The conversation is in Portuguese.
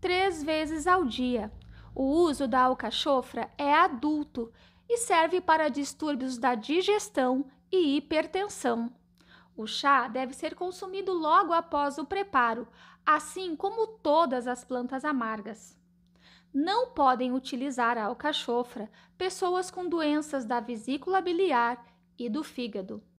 três vezes ao dia. O uso da alcachofra é adulto e serve para distúrbios da digestão e hipertensão. O chá deve ser consumido logo após o preparo, assim como todas as plantas amargas. Não podem utilizar a alcachofra pessoas com doenças da vesícula biliar e do fígado.